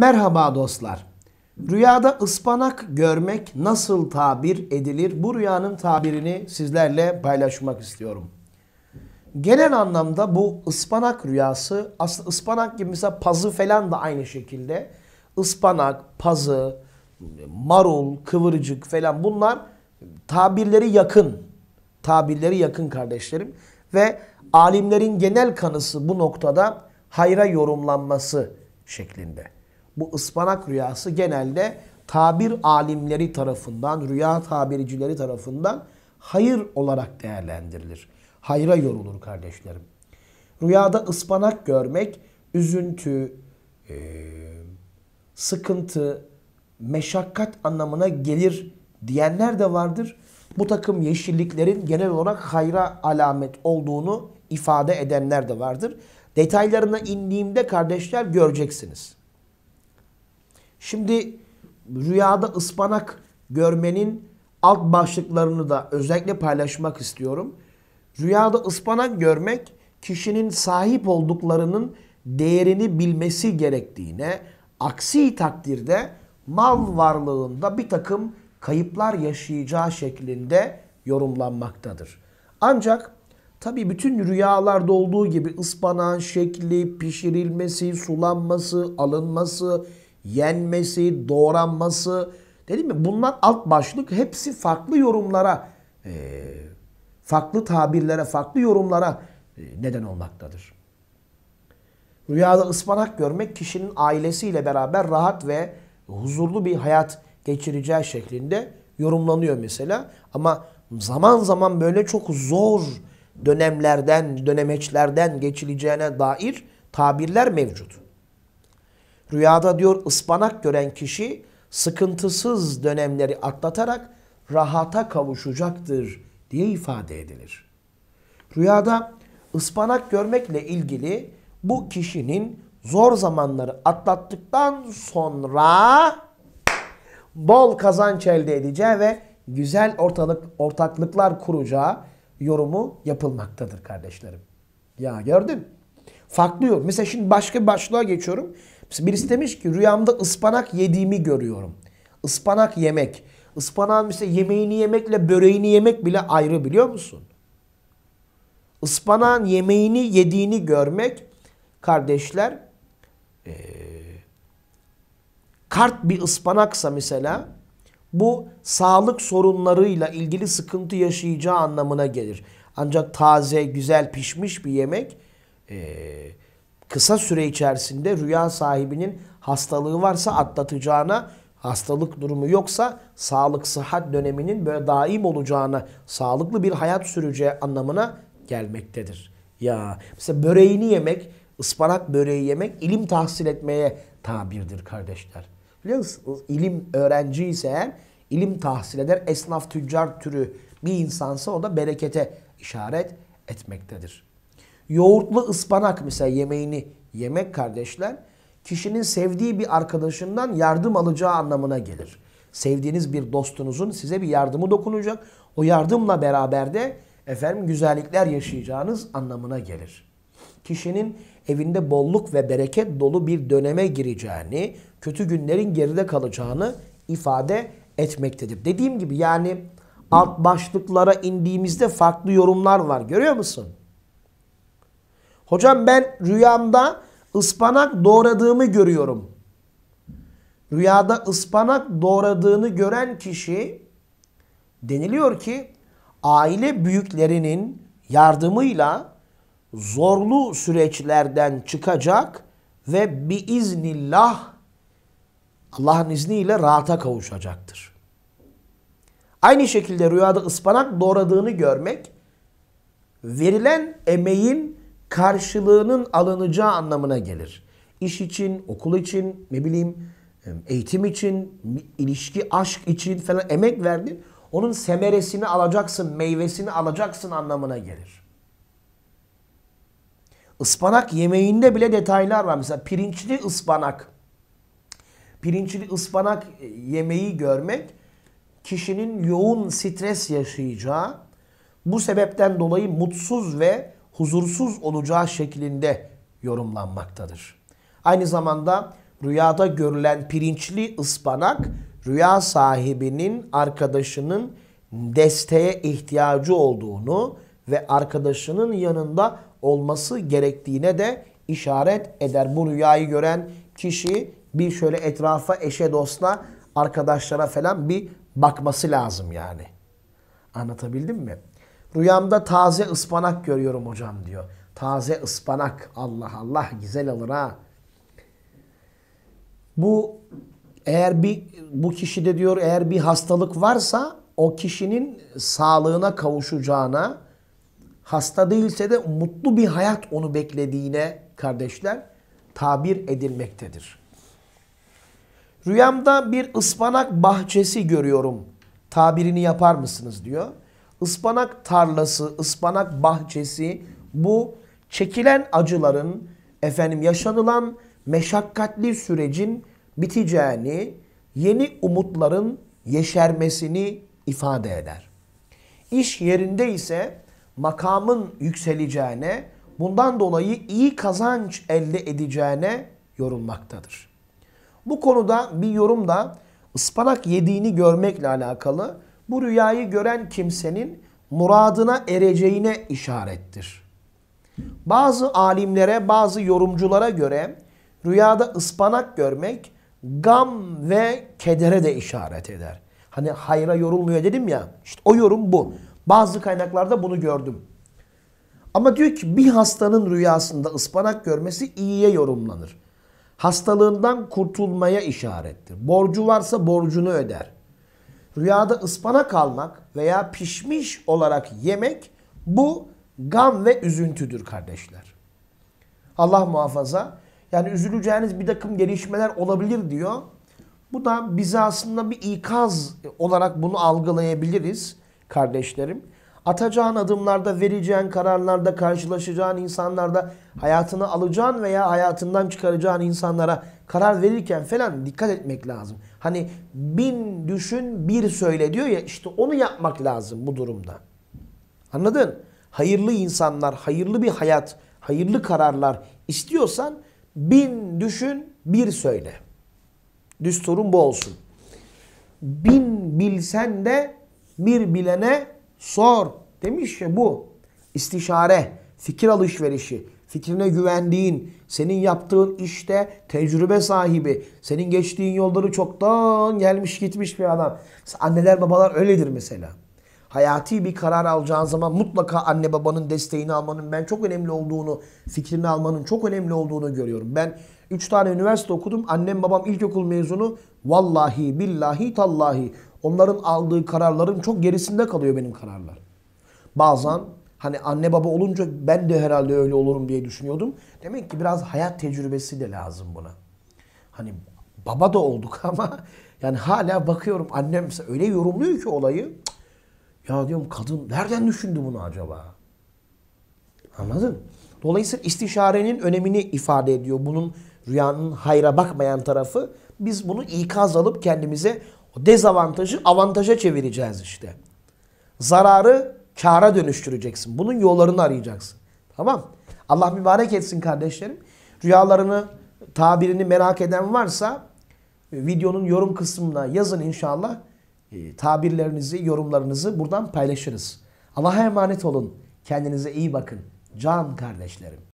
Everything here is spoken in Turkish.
Merhaba dostlar. Rüyada ıspanak görmek nasıl tabir edilir? Bu rüyanın tabirini sizlerle paylaşmak istiyorum. Genel anlamda bu ıspanak rüyası aslında ıspanak gibi mesela pazı falan da aynı şekilde. ıspanak, pazı, marul, kıvırcık falan bunlar tabirleri yakın. Tabirleri yakın kardeşlerim. Ve alimlerin genel kanısı bu noktada hayra yorumlanması şeklinde bu ıspanak rüyası genelde tabir alimleri tarafından, rüya tabircileri tarafından hayır olarak değerlendirilir. Hayra yorulur kardeşlerim. Rüyada ıspanak görmek üzüntü, e, sıkıntı, meşakkat anlamına gelir diyenler de vardır. Bu takım yeşilliklerin genel olarak hayra alamet olduğunu ifade edenler de vardır. Detaylarına indiğimde kardeşler göreceksiniz. Şimdi rüyada ıspanak görmenin alt başlıklarını da özellikle paylaşmak istiyorum. Rüyada ıspanak görmek kişinin sahip olduklarının değerini bilmesi gerektiğine, aksi takdirde mal varlığında bir takım kayıplar yaşayacağı şeklinde yorumlanmaktadır. Ancak tabi bütün rüyalarda olduğu gibi ıspanağın şekli, pişirilmesi, sulanması, alınması, yenmesi, doğranması dedim mi bunlar alt başlık hepsi farklı yorumlara, e, farklı tabirlere, farklı yorumlara e, neden olmaktadır. Rüyada ıspanak görmek kişinin ailesiyle beraber rahat ve huzurlu bir hayat geçireceği şeklinde yorumlanıyor mesela. Ama zaman zaman böyle çok zor dönemlerden, dönemeçlerden geçileceğine dair tabirler mevcut. Rüyada diyor ıspanak gören kişi sıkıntısız dönemleri atlatarak rahata kavuşacaktır diye ifade edilir. Rüyada ıspanak görmekle ilgili bu kişinin zor zamanları atlattıktan sonra bol kazanç elde edeceği ve güzel ortalık ortaklıklar kuracağı yorumu yapılmaktadır kardeşlerim. Ya gördün? Farklı yorum. Mesela şimdi başka bir başlığa geçiyorum. Birisi demiş ki rüyamda ıspanak yediğimi görüyorum. Ispanak yemek. Ispanağın mesela yemeğini yemekle böreğini yemek bile ayrı biliyor musun? Ispanağın yemeğini yediğini görmek kardeşler e, kart bir ıspanaksa mesela bu sağlık sorunlarıyla ilgili sıkıntı yaşayacağı anlamına gelir. Ancak taze, güzel pişmiş bir yemek eee kısa süre içerisinde rüya sahibinin hastalığı varsa atlatacağına, hastalık durumu yoksa sağlık sıhhat döneminin böyle daim olacağına, sağlıklı bir hayat süreceği anlamına gelmektedir. Ya mesela böreğini yemek, ıspanak böreği yemek ilim tahsil etmeye tabirdir kardeşler. Biliyor musunuz? İlim öğrenciyse, eğer ilim tahsil eder. Esnaf tüccar türü bir insansa o da berekete işaret etmektedir yoğurtlu ıspanak mesela yemeğini yemek kardeşler kişinin sevdiği bir arkadaşından yardım alacağı anlamına gelir. Sevdiğiniz bir dostunuzun size bir yardımı dokunacak. O yardımla beraber de efendim güzellikler yaşayacağınız anlamına gelir. Kişinin evinde bolluk ve bereket dolu bir döneme gireceğini, kötü günlerin geride kalacağını ifade etmektedir. Dediğim gibi yani alt başlıklara indiğimizde farklı yorumlar var. Görüyor musun? Hocam ben rüyamda ıspanak doğradığımı görüyorum. Rüyada ıspanak doğradığını gören kişi deniliyor ki aile büyüklerinin yardımıyla zorlu süreçlerden çıkacak ve biiznillah Allah'ın izniyle rahata kavuşacaktır. Aynı şekilde rüyada ıspanak doğradığını görmek verilen emeğin karşılığının alınacağı anlamına gelir. İş için, okul için, ne bileyim eğitim için, ilişki, aşk için falan emek verdin. Onun semeresini alacaksın, meyvesini alacaksın anlamına gelir. Ispanak yemeğinde bile detaylar var. Mesela pirinçli ıspanak. Pirinçli ıspanak e, yemeği görmek kişinin yoğun stres yaşayacağı, bu sebepten dolayı mutsuz ve huzursuz olacağı şeklinde yorumlanmaktadır. Aynı zamanda rüyada görülen pirinçli ıspanak rüya sahibinin arkadaşının desteğe ihtiyacı olduğunu ve arkadaşının yanında olması gerektiğine de işaret eder. Bu rüyayı gören kişi bir şöyle etrafa, eşe, dostla, arkadaşlara falan bir bakması lazım yani. Anlatabildim mi? Rüyamda taze ıspanak görüyorum hocam diyor. Taze ıspanak. Allah Allah güzel olur ha. Bu eğer bir bu kişi de diyor eğer bir hastalık varsa o kişinin sağlığına kavuşacağına hasta değilse de mutlu bir hayat onu beklediğine kardeşler tabir edilmektedir. Rüyamda bir ıspanak bahçesi görüyorum. Tabirini yapar mısınız diyor ıspanak tarlası, ıspanak bahçesi bu çekilen acıların efendim yaşanılan meşakkatli sürecin biteceğini, yeni umutların yeşermesini ifade eder. İş yerinde ise makamın yükseleceğine, bundan dolayı iyi kazanç elde edeceğine yorulmaktadır. Bu konuda bir yorum da ıspanak yediğini görmekle alakalı bu rüyayı gören kimsenin muradına ereceğine işarettir. Bazı alimlere, bazı yorumculara göre rüyada ıspanak görmek gam ve kedere de işaret eder. Hani hayra yorulmuyor dedim ya. işte o yorum bu. Bazı kaynaklarda bunu gördüm. Ama diyor ki bir hastanın rüyasında ıspanak görmesi iyiye yorumlanır. Hastalığından kurtulmaya işarettir. Borcu varsa borcunu öder. Rüyada ıspana kalmak veya pişmiş olarak yemek bu gam ve üzüntüdür kardeşler. Allah muhafaza. Yani üzüleceğiniz bir takım gelişmeler olabilir diyor. Bu da bize aslında bir ikaz olarak bunu algılayabiliriz kardeşlerim. Atacağın adımlarda, vereceğin kararlarda, karşılaşacağın insanlarda, hayatını alacağın veya hayatından çıkaracağın insanlara karar verirken falan dikkat etmek lazım. Hani bin düşün bir söyle diyor ya işte onu yapmak lazım bu durumda. Anladın? Hayırlı insanlar, hayırlı bir hayat, hayırlı kararlar istiyorsan bin düşün bir söyle. Düsturun bu olsun. Bin bilsen de bir bilene sor demiş ya bu. İstişare, fikir alışverişi, fikrine güvendiğin, senin yaptığın işte tecrübe sahibi, senin geçtiğin yolları çoktan gelmiş gitmiş bir adam. Anneler babalar öyledir mesela. Hayati bir karar alacağın zaman mutlaka anne babanın desteğini almanın ben çok önemli olduğunu, fikrini almanın çok önemli olduğunu görüyorum. Ben 3 tane üniversite okudum. Annem babam ilkokul mezunu. Vallahi billahi tallahi. Onların aldığı kararların çok gerisinde kalıyor benim kararlar. Bazen Hani anne baba olunca ben de herhalde öyle olurum diye düşünüyordum. Demek ki biraz hayat tecrübesi de lazım buna. Hani baba da olduk ama yani hala bakıyorum annem öyle yorumluyor ki olayı. Ya diyorum kadın nereden düşündü bunu acaba? Anladın? Dolayısıyla istişarenin önemini ifade ediyor. Bunun rüyanın hayra bakmayan tarafı. Biz bunu ikaz alıp kendimize o dezavantajı avantaja çevireceğiz işte. Zararı kâra dönüştüreceksin. Bunun yollarını arayacaksın. Tamam. Allah mübarek etsin kardeşlerim. Rüyalarını, tabirini merak eden varsa e, videonun yorum kısmına yazın inşallah. E, tabirlerinizi, yorumlarınızı buradan paylaşırız. Allah'a emanet olun. Kendinize iyi bakın. Can kardeşlerim.